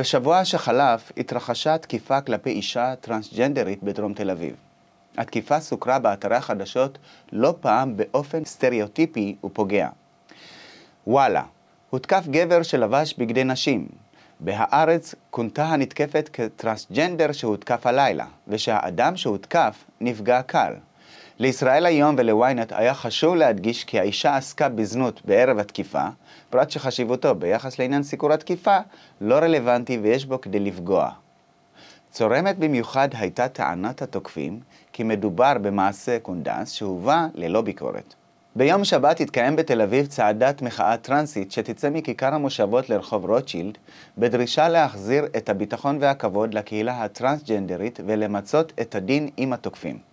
בשבוע שחלף התרחשה תקיפה כלפי אישה טרנסג'נדרית בדרום תל אביב. התקיפה סוקרה באתרי החדשות לא פעם באופן סטריאוטיפי ופוגע. וואלה, הותקף גבר שלבש בגדי נשים. בהארץ כונתה הנתקפת כטרנסג'נדר שהותקף הלילה, ושהאדם שהותקף נפגע קל. לישראל היום ול-ynet היה חשוב להדגיש כי האישה עסקה בזנות בערב התקיפה, פרט שחשיבותו ביחס לעניין סיקור התקיפה לא רלוונטי ויש בו כדי לפגוע. צורמת במיוחד הייתה טענת התוקפים כי מדובר במעשה קונדס שהובא ללא ביקורת. ביום שבת התקיים בתל אביב צעדת מחאה טרנסית שתצא מכיכר המושבות לרחוב רוטשילד בדרישה להחזיר את הביטחון והכבוד לקהילה הטרנסג'נדרית ולמצות את הדין עם התוקפים.